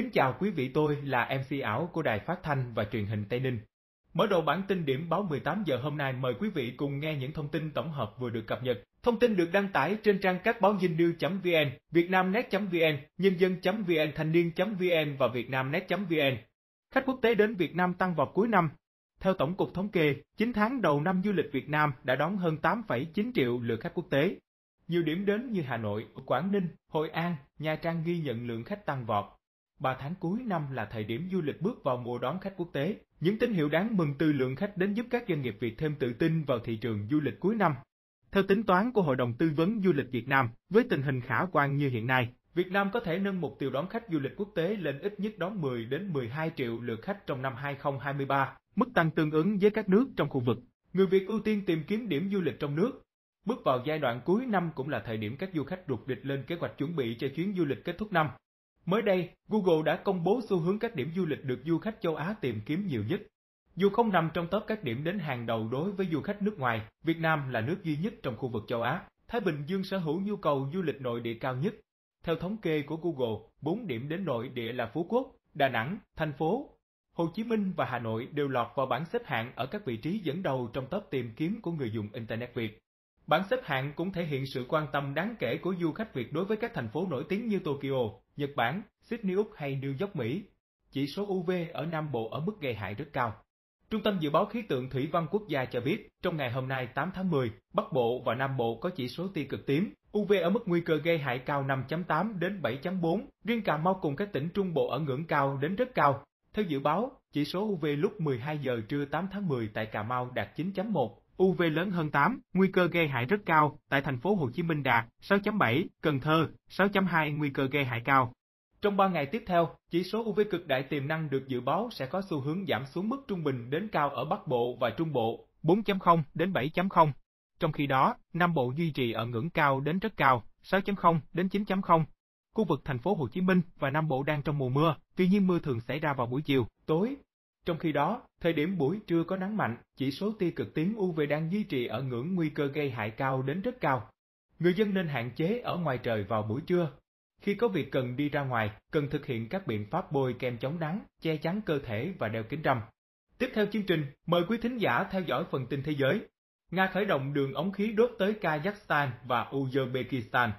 Kính chào quý vị tôi là MC ảo của Đài Phát Thanh và Truyền hình Tây Ninh. Mở đầu bản tin điểm báo 18 giờ hôm nay mời quý vị cùng nghe những thông tin tổng hợp vừa được cập nhật. Thông tin được đăng tải trên trang các báo dinh.vn, vietnamnet.vn, nhân dân.vn, thanh niên.vn và vietnamnet.vn. Khách quốc tế đến Việt Nam tăng vào cuối năm. Theo Tổng cục Thống kê, 9 tháng đầu năm du lịch Việt Nam đã đón hơn 8,9 triệu lượt khách quốc tế. Nhiều điểm đến như Hà Nội, Quảng Ninh, Hội An, Nha Trang ghi nhận lượng khách tăng vọt. 3 tháng cuối năm là thời điểm du lịch bước vào mùa đón khách quốc tế. Những tín hiệu đáng mừng từ lượng khách đến giúp các doanh nghiệp Việt thêm tự tin vào thị trường du lịch cuối năm. Theo tính toán của Hội đồng Tư vấn Du lịch Việt Nam, với tình hình khả quan như hiện nay, Việt Nam có thể nâng mục tiêu đón khách du lịch quốc tế lên ít nhất đón 10 đến 12 triệu lượt khách trong năm 2023, mức tăng tương ứng với các nước trong khu vực. Người Việt ưu tiên tìm kiếm điểm du lịch trong nước. Bước vào giai đoạn cuối năm cũng là thời điểm các du khách đột lịch lên kế hoạch chuẩn bị cho chuyến du lịch kết thúc năm. Mới đây, Google đã công bố xu hướng các điểm du lịch được du khách châu Á tìm kiếm nhiều nhất. Dù không nằm trong top các điểm đến hàng đầu đối với du khách nước ngoài, Việt Nam là nước duy nhất trong khu vực châu Á, Thái Bình Dương sở hữu nhu cầu du lịch nội địa cao nhất. Theo thống kê của Google, 4 điểm đến nội địa là Phú Quốc, Đà Nẵng, thành phố Hồ Chí Minh và Hà Nội đều lọt vào bảng xếp hạng ở các vị trí dẫn đầu trong top tìm kiếm của người dùng Internet Việt. Bản xếp hạng cũng thể hiện sự quan tâm đáng kể của du khách Việt đối với các thành phố nổi tiếng như Tokyo, Nhật Bản, Sydney Úc hay New York Mỹ. Chỉ số UV ở Nam Bộ ở mức gây hại rất cao. Trung tâm Dự báo Khí tượng Thủy văn Quốc gia cho biết, trong ngày hôm nay 8 tháng 10, Bắc Bộ và Nam Bộ có chỉ số tia cực tím, UV ở mức nguy cơ gây hại cao 5.8 đến 7.4, riêng Cà Mau cùng các tỉnh Trung Bộ ở ngưỡng cao đến rất cao. Theo dự báo, chỉ số UV lúc 12 giờ trưa 8 tháng 10 tại Cà Mau đạt 9 UV lớn hơn 8, nguy cơ gây hại rất cao, tại thành phố Hồ Chí Minh đạt 6.7, Cần Thơ 6.2 nguy cơ gây hại cao. Trong 3 ngày tiếp theo, chỉ số UV cực đại tiềm năng được dự báo sẽ có xu hướng giảm xuống mức trung bình đến cao ở Bắc Bộ và Trung Bộ 4.0 đến 7.0. Trong khi đó, Nam Bộ duy trì ở ngưỡng cao đến rất cao 6.0 đến 9.0. Khu vực thành phố Hồ Chí Minh và Nam Bộ đang trong mùa mưa, tuy nhiên mưa thường xảy ra vào buổi chiều, tối trong khi đó, thời điểm buổi trưa có nắng mạnh, chỉ số tia cực tím UV đang duy trì ở ngưỡng nguy cơ gây hại cao đến rất cao. Người dân nên hạn chế ở ngoài trời vào buổi trưa. Khi có việc cần đi ra ngoài, cần thực hiện các biện pháp bôi kem chống nắng, che chắn cơ thể và đeo kính râm. Tiếp theo chương trình, mời quý thính giả theo dõi phần tin thế giới. Nga khởi động đường ống khí đốt tới Kazakhstan và Uzbekistan.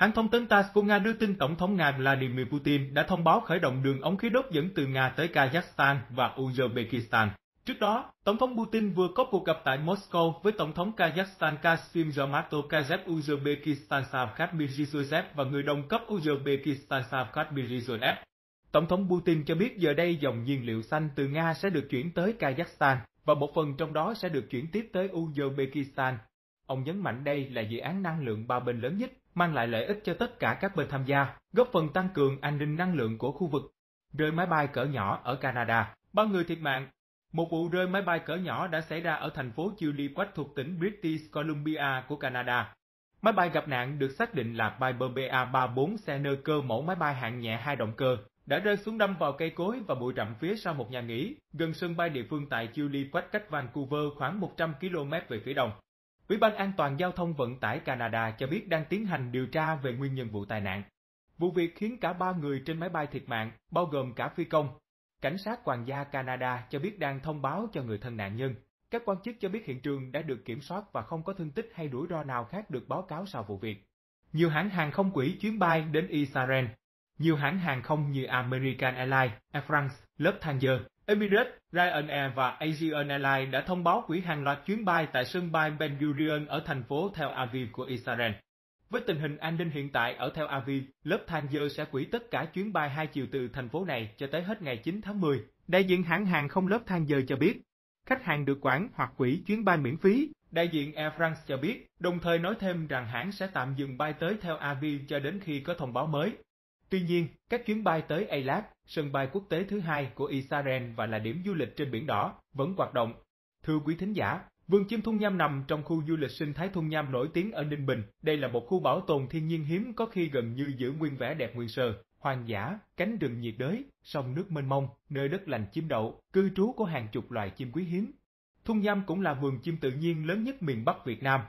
Hãng thông tấn TASS của Nga đưa tin Tổng thống Nga Vladimir Putin đã thông báo khởi động đường ống khí đốt dẫn từ Nga tới Kazakhstan và Uzbekistan. Trước đó, Tổng thống Putin vừa có cuộc gặp tại Moscow với Tổng thống Kazakhstan Kasim Jomart-Tokayev Uzbekistan Shavkat Mirziyoyev và người đồng cấp Uzbekistan Shavkat Mirziyoyev. Tổng thống Putin cho biết giờ đây dòng nhiên liệu xanh từ Nga sẽ được chuyển tới Kazakhstan và một phần trong đó sẽ được chuyển tiếp tới Uzbekistan. Ông nhấn mạnh đây là dự án năng lượng ba bên lớn nhất mang lại lợi ích cho tất cả các bên tham gia, góp phần tăng cường an ninh năng lượng của khu vực. Rơi máy bay cỡ nhỏ ở Canada, ba người thiệt mạng. Một vụ rơi máy bay cỡ nhỏ đã xảy ra ở thành phố Chilliwack thuộc tỉnh British Columbia của Canada. Máy bay gặp nạn được xác định là Piper BA-34 xe nơ cơ mẫu máy bay hạng nhẹ hai động cơ, đã rơi xuống đâm vào cây cối và bụi rậm phía sau một nhà nghỉ, gần sân bay địa phương tại Chilliwack cách Vancouver khoảng 100 km về phía đông. Ủy ban An toàn giao thông vận tải Canada cho biết đang tiến hành điều tra về nguyên nhân vụ tai nạn. Vụ việc khiến cả ba người trên máy bay thiệt mạng, bao gồm cả phi công. Cảnh sát Hoàng gia Canada cho biết đang thông báo cho người thân nạn nhân. Các quan chức cho biết hiện trường đã được kiểm soát và không có thương tích hay rủi ro nào khác được báo cáo sau vụ việc. Nhiều hãng hàng không quỹ chuyến bay đến Israel. Nhiều hãng hàng không như American Airlines, Air France, Lufthansa Emirates, Ryanair và Asian Airlines đã thông báo hủy hàng loạt chuyến bay tại sân bay Ben Gurion ở thành phố Tel Aviv của Israel. Với tình hình an ninh hiện tại ở Tel Aviv, lớp tham dự sẽ hủy tất cả chuyến bay hai chiều từ thành phố này cho tới hết ngày 9 tháng 10. Đại diện hãng hàng không lớp tham dự cho biết, khách hàng được quản hoặc hủy chuyến bay miễn phí. Đại diện Air France cho biết, đồng thời nói thêm rằng hãng sẽ tạm dừng bay tới Tel Aviv cho đến khi có thông báo mới. Tuy nhiên, các chuyến bay tới Eilat, sân bay quốc tế thứ hai của Israel và là điểm du lịch trên biển đỏ, vẫn hoạt động. Thưa quý thính giả, Vườn chim thung nham nằm trong khu du lịch sinh thái thung nham nổi tiếng ở Ninh Bình. Đây là một khu bảo tồn thiên nhiên hiếm có khi gần như giữ nguyên vẻ đẹp nguyên sơ, hoang dã, cánh rừng nhiệt đới, sông nước mênh mông, nơi đất lành chim đậu, cư trú của hàng chục loài chim quý hiếm. Thung nham cũng là vườn chim tự nhiên lớn nhất miền Bắc Việt Nam.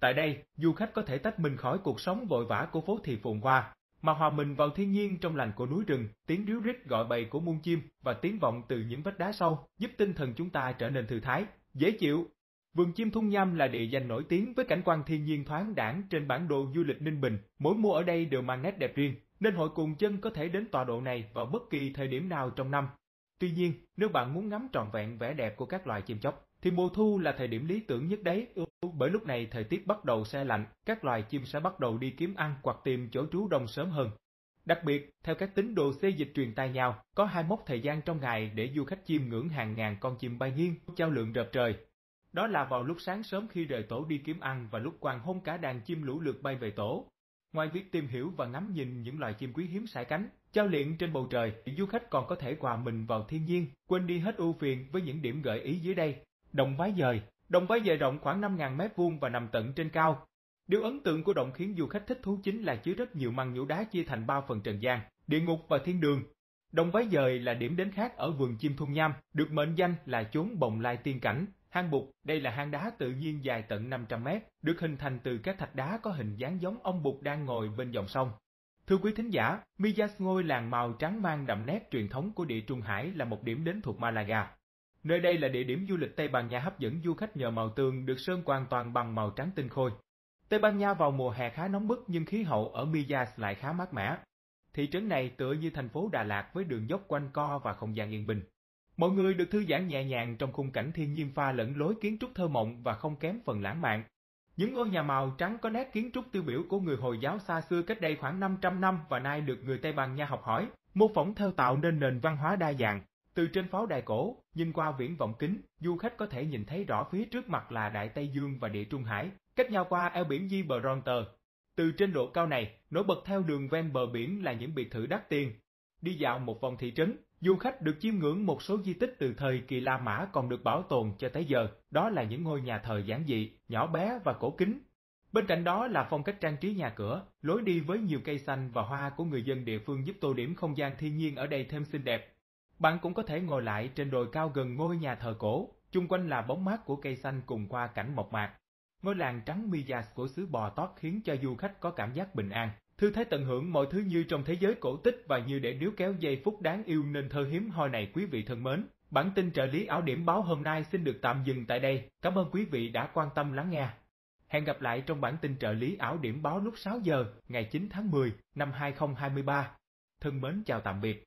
Tại đây, du khách có thể tách mình khỏi cuộc sống vội vã của phố thị phồn hoa, mà hòa mình vào thiên nhiên trong lành của núi rừng, tiếng ríu rít gọi bầy của muôn chim và tiếng vọng từ những vách đá sâu giúp tinh thần chúng ta trở nên thư thái, dễ chịu. Vườn chim Thung Nham là địa danh nổi tiếng với cảnh quan thiên nhiên thoáng đãng trên bản đồ du lịch Ninh Bình, mỗi mùa ở đây đều mang nét đẹp riêng, nên hội cùng chân có thể đến tọa độ này vào bất kỳ thời điểm nào trong năm. Tuy nhiên, nếu bạn muốn ngắm trọn vẹn vẻ đẹp của các loài chim chóc, thì mùa thu là thời điểm lý tưởng nhất đấy, bởi lúc này thời tiết bắt đầu se lạnh, các loài chim sẽ bắt đầu đi kiếm ăn hoặc tìm chỗ trú đông sớm hơn. Đặc biệt, theo các tín đồ xê dịch truyền tai nhau, có hai mốc thời gian trong ngày để du khách chim ngưỡng hàng ngàn con chim bay nghiêng, trao lượng rợp trời. Đó là vào lúc sáng sớm khi rời tổ đi kiếm ăn và lúc hoàng hôn cả đàn chim lũ lượt bay về tổ. Ngoài việc tìm hiểu và ngắm nhìn những loài chim quý hiếm sải cánh, trao luyện trên bầu trời, du khách còn có thể hòa mình vào thiên nhiên, quên đi hết ưu phiền với những điểm gợi ý dưới đây. Động Vái Dời Động Vái Dời rộng khoảng 5.000 mét vuông và nằm tận trên cao. Điều ấn tượng của động khiến du khách thích thú chính là chứa rất nhiều măng nhũ đá chia thành ba phần trần gian, địa ngục và thiên đường. Động Vái Dời là điểm đến khác ở vườn chim thung nham, được mệnh danh là chốn bồng lai tiên cảnh, Hang bụt, đây là hang đá tự nhiên dài tận 500 mét, được hình thành từ các thạch đá có hình dáng giống ông bụt đang ngồi bên dòng sông. Thưa quý thính giả, Mijas ngôi làng màu trắng mang đậm nét truyền thống của địa Trung Hải là một điểm đến thuộc Malaga. Nơi đây là địa điểm du lịch Tây Ban Nha hấp dẫn du khách nhờ màu tường được sơn hoàn toàn bằng màu trắng tinh khôi. Tây Ban Nha vào mùa hè khá nóng bức nhưng khí hậu ở Mijas lại khá mát mẻ. Thị trấn này tựa như thành phố Đà Lạt với đường dốc quanh co và không gian yên bình. Mọi người được thư giãn nhẹ nhàng trong khung cảnh thiên nhiên pha lẫn lối kiến trúc thơ mộng và không kém phần lãng mạn. Những ngôi nhà màu trắng có nét kiến trúc tiêu biểu của người Hồi giáo xa xưa cách đây khoảng 500 năm và nay được người Tây Ban Nha học hỏi, mô phỏng theo tạo nên nền văn hóa đa dạng. Từ trên pháo đài cổ, nhìn qua viễn vọng kính, du khách có thể nhìn thấy rõ phía trước mặt là Đại Tây Dương và Địa Trung Hải, cách nhau qua eo biển Di bờ Gibraltar. Từ trên độ cao này, nổi bật theo đường ven bờ biển là những biệt thự đắt tiền. Đi dạo một vòng thị trấn, Du khách được chiêm ngưỡng một số di tích từ thời kỳ La Mã còn được bảo tồn cho tới giờ, đó là những ngôi nhà thờ giản dị, nhỏ bé và cổ kính. Bên cạnh đó là phong cách trang trí nhà cửa, lối đi với nhiều cây xanh và hoa của người dân địa phương giúp tô điểm không gian thiên nhiên ở đây thêm xinh đẹp. Bạn cũng có thể ngồi lại trên đồi cao gần ngôi nhà thờ cổ, chung quanh là bóng mát của cây xanh cùng qua cảnh mộc mạc. Ngôi làng trắng Mijas của xứ Bò Tót khiến cho du khách có cảm giác bình an thư thái tận hưởng mọi thứ như trong thế giới cổ tích và như để níu kéo giây phút đáng yêu nên thơ hiếm hoi này quý vị thân mến. Bản tin trợ lý ảo điểm báo hôm nay xin được tạm dừng tại đây. Cảm ơn quý vị đã quan tâm lắng nghe. Hẹn gặp lại trong bản tin trợ lý ảo điểm báo lúc 6 giờ ngày 9 tháng 10 năm 2023. Thân mến chào tạm biệt.